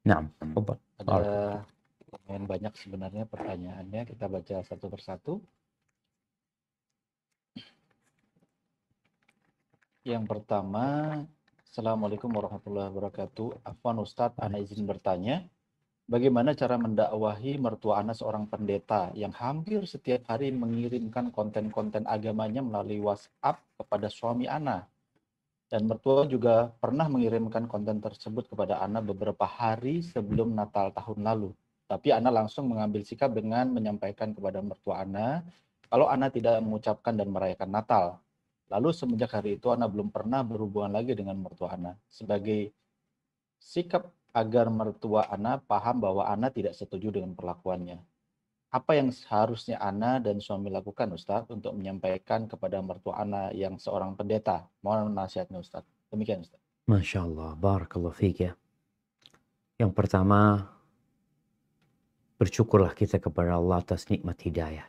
Nah, hmm. Ada lumayan banyak sebenarnya pertanyaannya, kita baca satu persatu. Yang pertama, Assalamualaikum warahmatullahi wabarakatuh. Afwan Ustadz, Ana izin bertanya, bagaimana cara mendakwahi mertua Ana seorang pendeta yang hampir setiap hari mengirimkan konten-konten agamanya melalui WhatsApp kepada suami Ana? Dan mertua juga pernah mengirimkan konten tersebut kepada Ana beberapa hari sebelum Natal tahun lalu. Tapi Ana langsung mengambil sikap dengan menyampaikan kepada mertua Ana kalau Ana tidak mengucapkan dan merayakan Natal. Lalu semenjak hari itu Ana belum pernah berhubungan lagi dengan mertua Ana. Sebagai sikap agar mertua Ana paham bahwa Ana tidak setuju dengan perlakuannya apa yang seharusnya Ana dan suami lakukan Ustadz untuk menyampaikan kepada mertua Ana yang seorang pendeta? Mohon nasihatnya Ustadz. Demikian Ustadz. Masya Allah, Barakallahu fiqh ya. Yang pertama, bersyukurlah kita kepada Allah atas nikmat hidayah.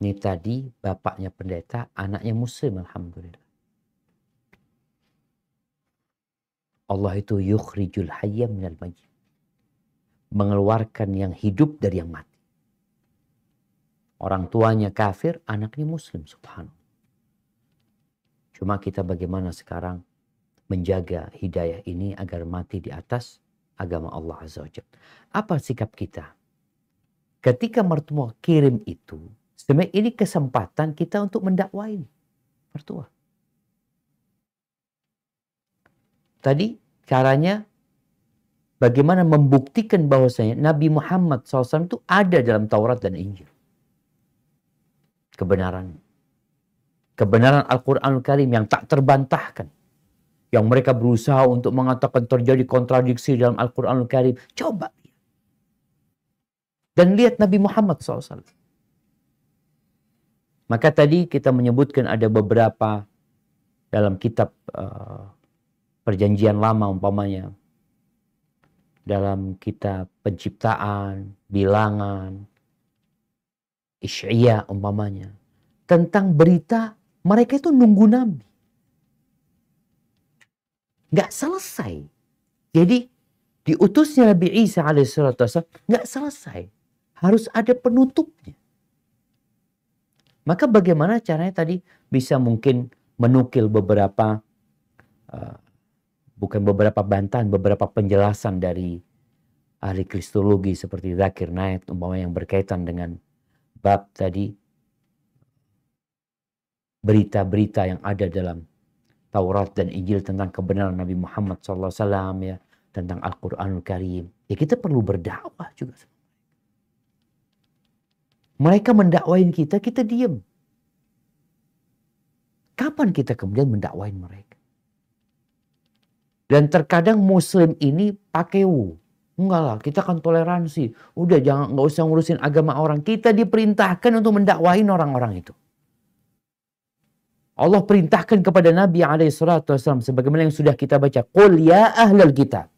Ini tadi bapaknya pendeta, anaknya muslim alhamdulillah. Allah itu yukhrijul hayya minal majid mengeluarkan yang hidup dari yang mati. Orang tuanya kafir, anaknya muslim subhanallah. Cuma kita bagaimana sekarang menjaga hidayah ini agar mati di atas agama Allah Azza wa Apa sikap kita? Ketika mertua kirim itu, sebenarnya ini kesempatan kita untuk mendakwai mertua. Tadi caranya bagaimana membuktikan bahwasanya Nabi Muhammad SAW itu ada dalam Taurat dan Injil. Kebenaran. Kebenaran Al-Quran Al Karim yang tak terbantahkan. Yang mereka berusaha untuk mengatakan terjadi kontradiksi dalam Al-Quran Al Karim. Coba. Dan lihat Nabi Muhammad SAW. Maka tadi kita menyebutkan ada beberapa dalam kitab uh, perjanjian lama umpamanya dalam kitab penciptaan, bilangan, isya umpamanya. Tentang berita mereka itu nunggu Nabi. Gak selesai. Jadi diutusnya Nabi Isa alaihissalatu gak selesai. Harus ada penutupnya. Maka bagaimana caranya tadi bisa mungkin menukil beberapa eh, bukan beberapa bantahan, beberapa penjelasan dari ahli kristologi seperti Zakir Naik umpama yang berkaitan dengan bab tadi berita-berita yang ada dalam Taurat dan Injil tentang kebenaran Nabi Muhammad SAW ya tentang Al-Quranul Karim ya kita perlu berdakwah juga mereka mendakwain kita kita diam kapan kita kemudian mendakwain mereka dan terkadang muslim ini pakai wu. Enggak lah, kita kan toleransi. Udah jangan nggak usah ngurusin agama orang. Kita diperintahkan untuk mendakwain orang-orang itu. Allah perintahkan kepada Nabi Wasallam sebagaimana yang sudah kita baca. Qul ya ahlul kitab.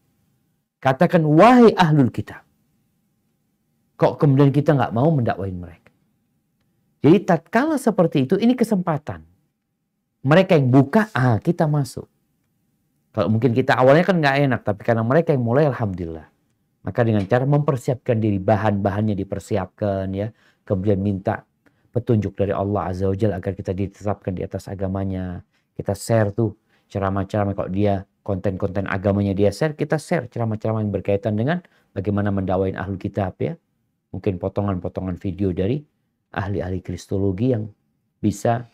Katakan wahai ahlul kitab. Kok kemudian kita nggak mau mendakwain mereka? Jadi tatkala seperti itu ini kesempatan. Mereka yang buka, ah kita masuk. Kalau mungkin kita awalnya kan nggak enak, tapi karena mereka yang mulai, alhamdulillah. Maka dengan cara mempersiapkan diri, bahan-bahannya dipersiapkan ya, kemudian minta petunjuk dari Allah Azza wa Jalla agar kita ditetapkan di atas agamanya. Kita share tuh ceramah-ceramah kalau dia konten-konten agamanya dia share, kita share ceramah-ceramah yang berkaitan dengan bagaimana mendawain ahlul kitab ya. Mungkin potongan-potongan video dari ahli-ahli kristologi yang bisa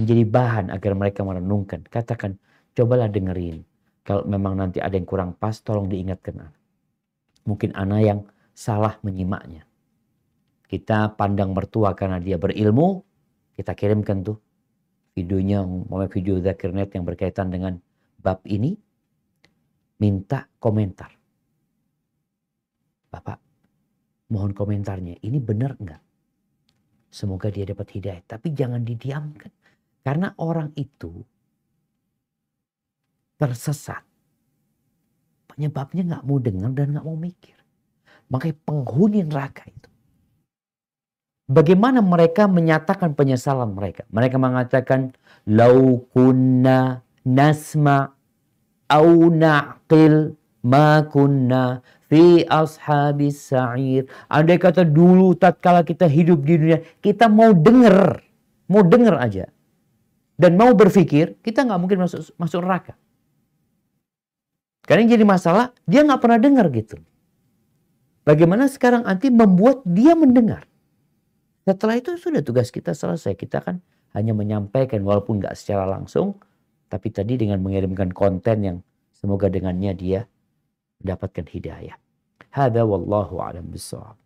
menjadi bahan agar mereka merenungkan. Katakan, cobalah dengerin kalau memang nanti ada yang kurang pas, tolong diingatkan Mungkin anak yang salah menyimaknya. Kita pandang mertua karena dia berilmu, kita kirimkan tuh videonya, mau video zakirnet yang berkaitan dengan bab ini, minta komentar. Bapak, mohon komentarnya. Ini benar enggak? Semoga dia dapat hidayah. Tapi jangan didiamkan. Karena orang itu tersesat. Penyebabnya nggak mau dengar dan nggak mau mikir. Makanya penghuni neraka itu. Bagaimana mereka menyatakan penyesalan mereka? Mereka mengatakan, Lau kunna nasma au na'qil ma kunna fi ashabis sa'ir. Andai kata dulu tatkala kita hidup di dunia, kita mau dengar mau dengar aja. Dan mau berpikir, kita nggak mungkin masuk masuk neraka. Karena yang jadi masalah, dia nggak pernah dengar gitu. Bagaimana sekarang anti membuat dia mendengar. Setelah itu sudah tugas kita selesai. Kita kan hanya menyampaikan walaupun nggak secara langsung. Tapi tadi dengan mengirimkan konten yang semoga dengannya dia mendapatkan hidayah. Hada wallahu alam bisawab.